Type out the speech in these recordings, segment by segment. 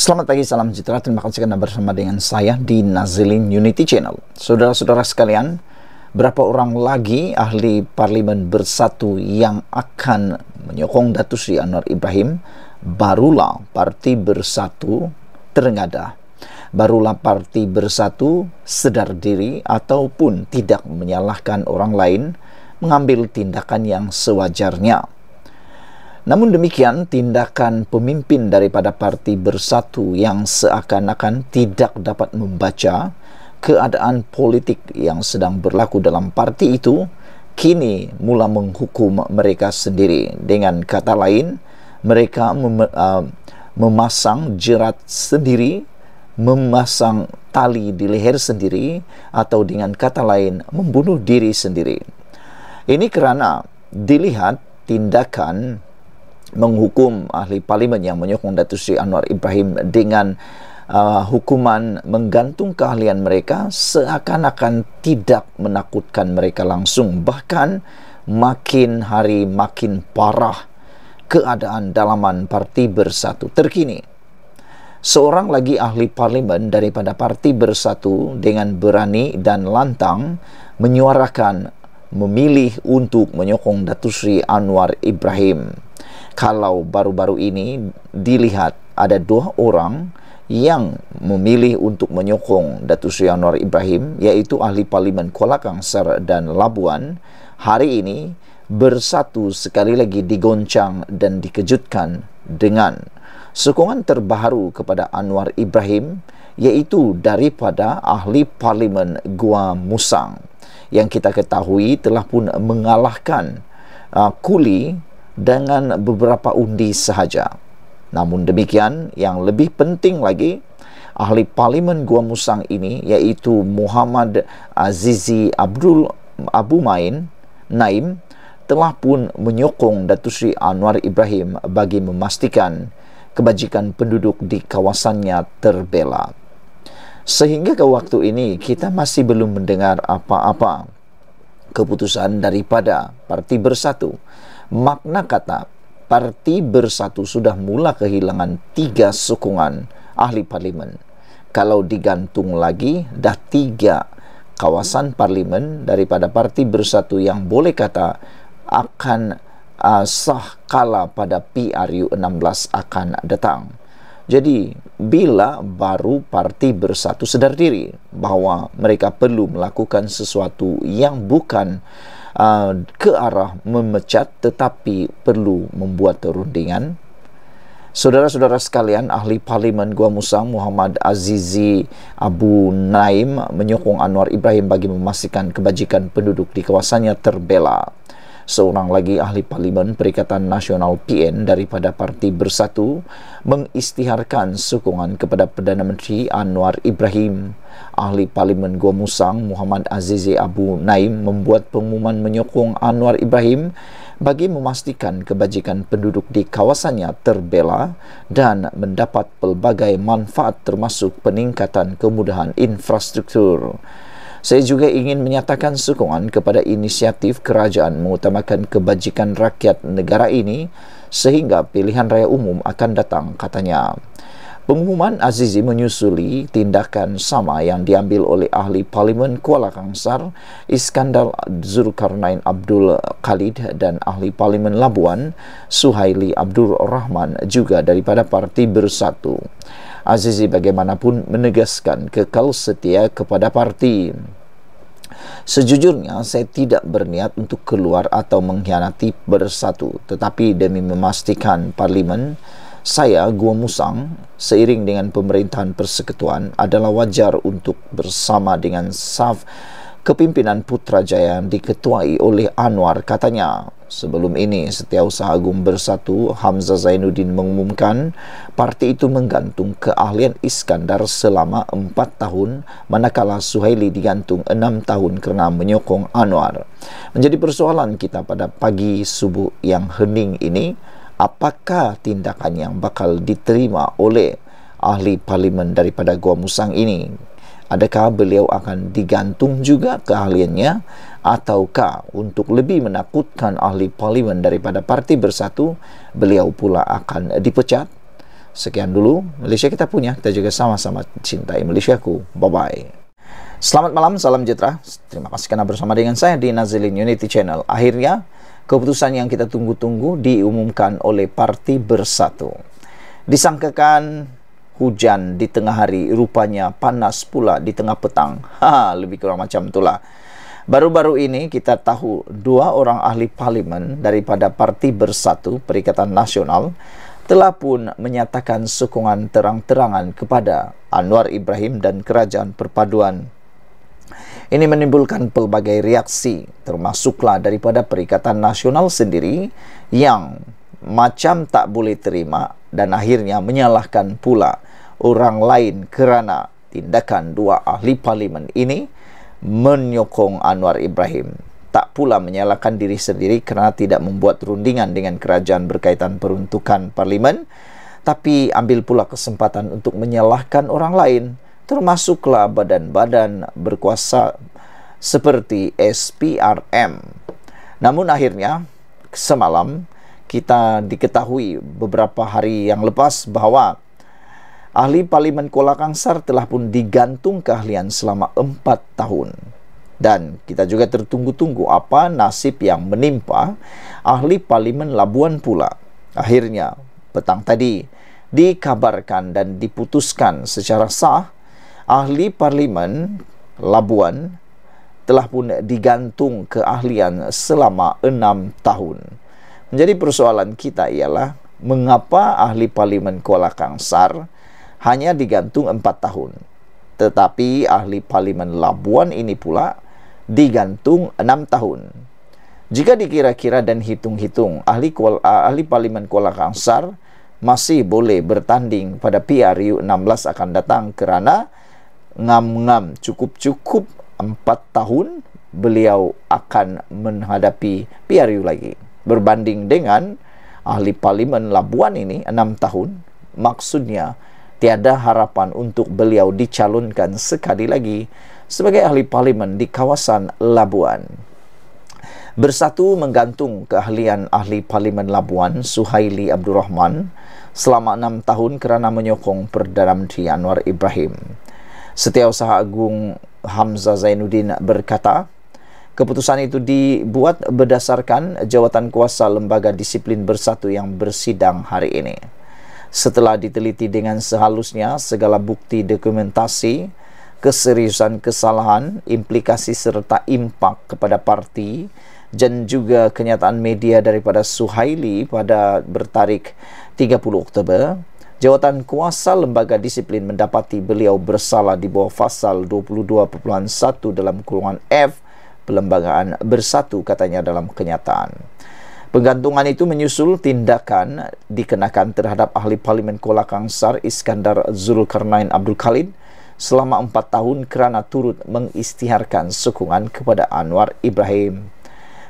Selamat pagi, salam sejahtera. Terima kasih karena bersama dengan saya di Nazilin Unity Channel. Saudara-saudara sekalian, berapa orang lagi ahli parlemen bersatu yang akan menyokong Datu Sri Anwar Ibrahim? Barulah parti bersatu terengada. Barulah parti bersatu sedar diri ataupun tidak menyalahkan orang lain mengambil tindakan yang sewajarnya Namun demikian, tindakan pemimpin daripada parti bersatu yang seakan-akan tidak dapat membaca keadaan politik yang sedang berlaku dalam parti itu kini mula menghukum mereka sendiri. Dengan kata lain, mereka mem uh, memasang jerat sendiri, memasang tali di leher sendiri atau dengan kata lain membunuh diri sendiri. Ini kerana dilihat tindakan menghukum ahli parlimen yang menyokong Datuk Seri Anwar Ibrahim dengan uh, hukuman menggantung keahlian mereka seakan-akan tidak menakutkan mereka langsung bahkan makin hari makin parah keadaan dalaman parti bersatu terkini seorang lagi ahli parlimen daripada parti bersatu dengan berani dan lantang menyuarakan memilih untuk menyokong Datu Sri Anwar Ibrahim kalau baru-baru ini dilihat ada dua orang yang memilih untuk menyokong Datu Seri Anwar Ibrahim iaitu ahli parlimen Kuala Kangsar dan Labuan hari ini bersatu sekali lagi digoncang dan dikejutkan dengan sokongan terbaru kepada Anwar Ibrahim iaitu daripada ahli parlimen Gua Musang yang kita ketahui telah pun mengalahkan uh, kuli dengan beberapa undi sahaja. Namun demikian, yang lebih penting lagi, ahli parlimen Gua Musang ini iaitu Muhammad Azizi Abdul Abu Main Naim telah pun menyokong Datuk Sri Anwar Ibrahim bagi memastikan kebajikan penduduk di kawasannya terbela. Sehingga ke waktu ini kita masih belum mendengar apa-apa keputusan daripada Parti Bersatu Makna kata parti bersatu sudah mula kehilangan tiga sokongan ahli parlimen. Kalau digantung lagi, dah tiga kawasan parlimen daripada parti bersatu yang boleh kata akan uh, sah kala pada PRU 16 akan datang. Jadi, bila baru parti bersatu sedar diri bahawa mereka perlu melakukan sesuatu yang bukan uh, uh, ke arah memecat tetapi perlu membuat rundingan. Saudara-saudara sekalian, ahli parlimen Gua Musang Muhammad Azizi Abu Naim menyokong Anwar Ibrahim bagi memastikan kebajikan penduduk di kawasannya terbela seorang lagi ahli parlimen Perikatan Nasional PN daripada Parti Bersatu mengistiharkan sokongan kepada Perdana Menteri Anwar Ibrahim. Ahli Parlimen Gua Musang Muhammad Azizi Abu Naim membuat pengumuman menyokong Anwar Ibrahim bagi memastikan kebajikan penduduk di kawasannya terbela dan mendapat pelbagai manfaat termasuk peningkatan kemudahan Infrastruktur. Saya juga ingin menyatakan sokongan kepada inisiatif kerajaan mengutamakan kebajikan rakyat negara ini sehingga pilihan raya umum akan datang, katanya. Pengumuman Azizi menyusuli tindakan sama yang diambil oleh ahli Parlimen Kuala Kangsar Iskandar Zulkarnain Abdul Khalid dan ahli Parlimen Labuan Suhaili Abdul Rahman juga daripada Parti Bersatu. Azizi bagaimanapun menegaskan kekal setia kepada parti. Sejujurnya saya tidak berniat untuk keluar atau mengkhianati bersatu tetapi demi memastikan parlimen saya Gua Musang seiring dengan pemerintahan persekutuan adalah wajar untuk bersama dengan SAF kepimpinan Putrajaya diketuai oleh Anwar katanya. Sebelum ini, Setiausaha Agung Bersatu Hamzah Zainuddin mengumumkan parti itu menggantung keahlian Iskandar selama 4 tahun manakala Suhaili digantung 6 tahun kerana menyokong Anwar. Menjadi persoalan kita pada pagi subuh yang hening ini, apakah tindakan yang bakal diterima oleh ahli parlimen daripada Gua Musang ini? Adakah beliau akan digantung juga keahliannya ataukah untuk lebih menakutkan ahli parlimen daripada partai bersatu beliau pula akan dipecat? Sekian dulu Malaysia kita punya, kita juga sama-sama cintai Malaysiaku. Bye-bye. Selamat malam, salam sejahtera. Terima kasih karena bersama dengan saya di Nazilin Unity Channel. Akhirnya, keputusan yang kita tunggu-tunggu diumumkan oleh Parti Bersatu. Disangkakan hujan di tengah hari rupanya panas pula di tengah petang ha, ha lebih kurang macam itulah Baru-baru ini kita tahu dua orang ahli parlimen daripada Parti Bersatu Perikatan Nasional telah pun menyatakan sokongan terang-terangan kepada Anwar Ibrahim dan Kerajaan Perpaduan. Ini menimbulkan pelbagai reaksi termasuklah daripada Perikatan Nasional sendiri yang macam tak boleh terima dan akhirnya menyalahkan pula orang lain kerana tindakan dua ahli parlimen ini menyokong Anwar Ibrahim tak pula menyalahkan diri sendiri kerana tidak membuat rundingan dengan kerajaan berkaitan peruntukan parlimen tapi ambil pula kesempatan untuk menyalahkan orang lain termasuklah badan-badan berkuasa seperti SPRM namun akhirnya semalam kita diketahui beberapa hari yang lepas bahawa ahli Parlimen Kuala Kangsar telah pun digantung keahlian selama 4 tahun. Dan kita juga tertunggu-tunggu apa nasib yang menimpa ahli Parlimen Labuan pula. Akhirnya, petang tadi, dikabarkan dan diputuskan secara sah ahli Parlimen Labuan telah pun digantung keahlian selama 6 tahun. Menjadi persoalan kita ialah mengapa ahli Parlimen Kuala Kangsar hanya digantung 4 tahun. Tetapi ahli parlimen Labuan ini pula digantung 6 tahun. Jika dikira-kira dan hitung-hitung, ahli, ahli parlimen Kuala Kangsar masih boleh bertanding pada PRU 16 akan datang kerana ngam-ngam cukup-cukup 4 tahun beliau akan menghadapi PRU lagi berbanding dengan ahli parlimen Labuan ini 6 tahun maksudnya tiada harapan untuk beliau dicalonkan sekali lagi sebagai ahli parlimen di kawasan Labuan. Bersatu menggantung keahlian ahli parlimen Labuan Suhaili Abdul Rahman selama enam tahun kerana menyokong Perdana Menteri Anwar Ibrahim. Setiausaha Agung Hamzah Zainuddin berkata, Keputusan itu dibuat berdasarkan jawatan kuasa Lembaga Disiplin Bersatu yang bersidang hari ini setelah diteliti dengan sehalusnya segala bukti dokumentasi keseriusan kesalahan implikasi serta impak kepada parti dan juga kenyataan media daripada Suhaili pada bertarik 30 Oktober jawatan kuasa lembaga disiplin mendapati beliau bersalah di bawah pasal 22.1 dalam kurungan F Pelembagaan Bersatu katanya dalam kenyataan Penggantungan itu menyusul tindakan dikenakan terhadap ahli parlimen Kuala Kangsar Iskandar Zulkarnain Abdul Khalid selama empat tahun kerana turut mengistiharkan sokongan kepada Anwar Ibrahim.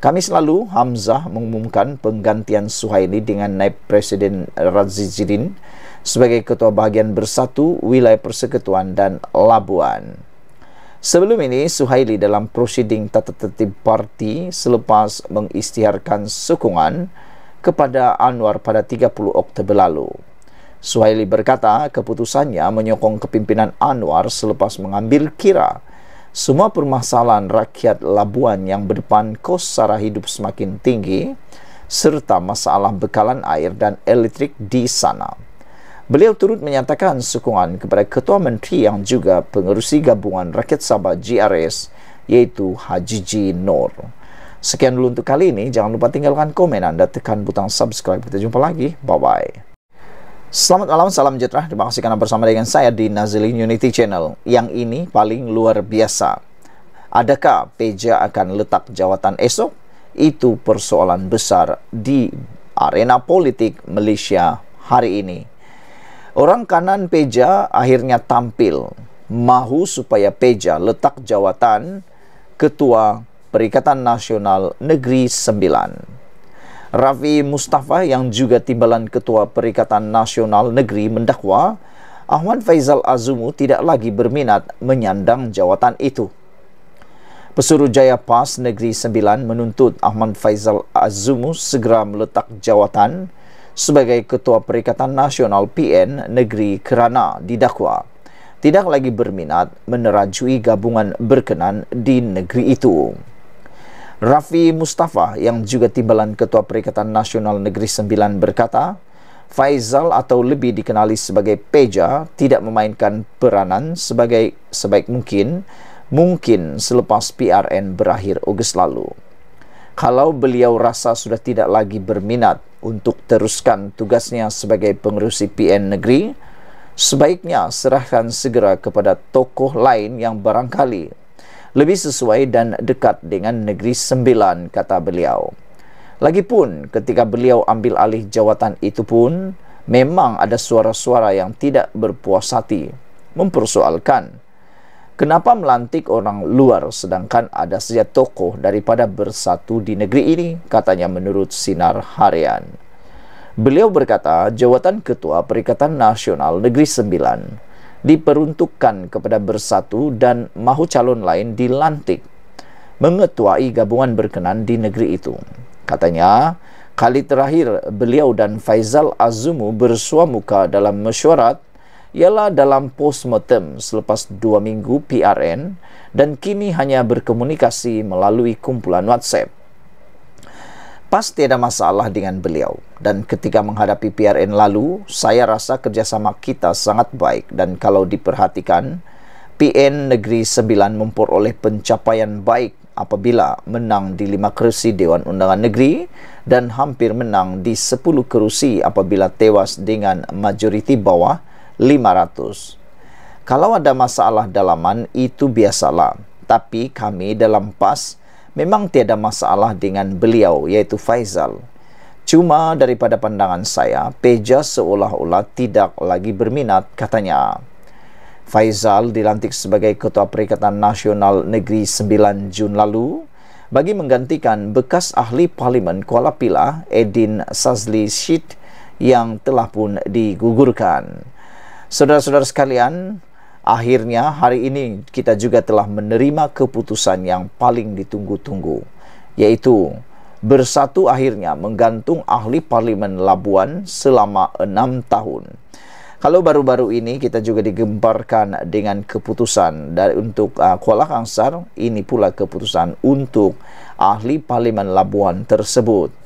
Kami selalu Hamzah mengumumkan penggantian Suhaili dengan Naib Presiden Razizidin sebagai Ketua Bahagian Bersatu Wilayah Persekutuan dan Labuan. Sebelum ini, Suhaili dalam prosiding tata tertib parti selepas mengistiharkan sokongan kepada Anwar pada 30 Oktober lalu. Suhaili berkata keputusannya menyokong kepimpinan Anwar selepas mengambil kira semua permasalahan rakyat Labuan yang berdepan kos sara hidup semakin tinggi serta masalah bekalan air dan elektrik di sana. Beliau turut menyatakan sokongan kepada Ketua Menteri yang juga pengerusi gabungan rakyat Sabah GRS iaitu Haji G. Nor. Sekian dulu untuk kali ini. Jangan lupa tinggalkan komen anda, tekan butang subscribe. Kita jumpa lagi. Bye-bye. Selamat malam, salam sejahtera. Terima kasih kerana bersama dengan saya di Nazilin Unity Channel. Yang ini paling luar biasa. Adakah Peja akan letak jawatan esok? Itu persoalan besar di arena politik Malaysia hari ini. Orang kanan Peja akhirnya tampil mahu supaya Peja letak jawatan Ketua Perikatan Nasional Negeri Sembilan. Rafi Mustafa yang juga timbalan Ketua Perikatan Nasional Negeri mendakwa Ahmad Faizal Azumu tidak lagi berminat menyandang jawatan itu. Pesuruh Jaya PAS Negeri Sembilan menuntut Ahmad Faizal Azumu segera meletak jawatan sebagai Ketua Perikatan Nasional PN Negeri Kerana didakwa tidak lagi berminat menerajui gabungan berkenan di negeri itu. Rafi Mustafa yang juga timbalan Ketua Perikatan Nasional Negeri Sembilan berkata, Faizal atau lebih dikenali sebagai Peja tidak memainkan peranan sebagai sebaik mungkin, mungkin selepas PRN berakhir Ogos lalu. Kalau beliau rasa sudah tidak lagi berminat untuk teruskan tugasnya sebagai pengerusi PN negeri, sebaiknya serahkan segera kepada tokoh lain yang barangkali lebih sesuai dan dekat dengan Negeri Sembilan, kata beliau. Lagipun ketika beliau ambil alih jawatan itu pun, memang ada suara-suara yang tidak berpuas hati mempersoalkan Kenapa melantik orang luar sedangkan ada saja tokoh daripada bersatu di negeri ini? Katanya menurut Sinar Harian. Beliau berkata, jawatan Ketua Perikatan Nasional Negeri Sembilan diperuntukkan kepada bersatu dan mahu calon lain dilantik mengetuai gabungan berkenan di negeri itu. Katanya, kali terakhir beliau dan Faizal Azumu bersuamuka dalam mesyuarat ialah dalam post-mortem selepas dua minggu PRN dan kini hanya berkomunikasi melalui kumpulan WhatsApp. Pasti ada masalah dengan beliau dan ketika menghadapi PRN lalu, saya rasa kerjasama kita sangat baik dan kalau diperhatikan, PN Negeri Sembilan memperoleh pencapaian baik apabila menang di lima kerusi Dewan Undangan Negeri dan hampir menang di sepuluh kerusi apabila tewas dengan majoriti bawah 500. Kalau ada masalah dalaman itu biasalah, tapi kami dalam PAS memang tiada masalah dengan beliau yaitu Faizal. Cuma daripada pandangan saya, Peja seolah-olah tidak lagi berminat katanya. Faizal dilantik sebagai Ketua Perikatan Nasional Negeri 9 Jun lalu bagi menggantikan bekas ahli Parlimen Kuala Pilah Edin Sazli Syed yang telah pun digugurkan. Saudara-saudara sekalian, akhirnya hari ini kita juga telah menerima keputusan yang paling ditunggu-tunggu, yaitu bersatu akhirnya menggantung ahli parlimen Labuan selama enam tahun. Kalau baru-baru ini kita juga digemparkan dengan keputusan dari untuk uh, Kuala Kangsar, ini pula keputusan untuk ahli parlimen Labuan tersebut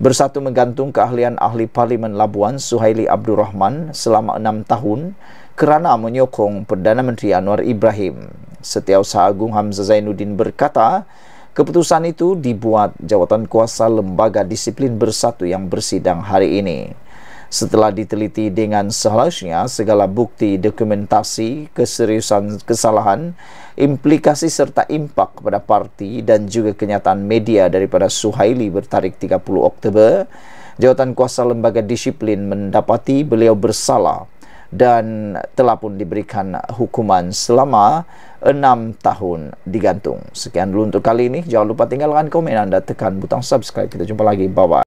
bersatu menggantung keahlian ahli Parlimen Labuan Suhaili Abdul Rahman selama enam tahun kerana menyokong Perdana Menteri Anwar Ibrahim. Setiausaha Agung Hamzah Zainuddin berkata, keputusan itu dibuat jawatan kuasa Lembaga Disiplin Bersatu yang bersidang hari ini setelah diteliti dengan seharusnya segala bukti dokumentasi keseriusan kesalahan implikasi serta impak kepada parti dan juga kenyataan media daripada Suhaili bertarik 30 Oktober jawatan kuasa lembaga disiplin mendapati beliau bersalah dan telah pun diberikan hukuman selama 6 tahun digantung. Sekian dulu untuk kali ini. Jangan lupa tinggalkan komen anda, tekan butang subscribe. Kita jumpa lagi. Bye-bye.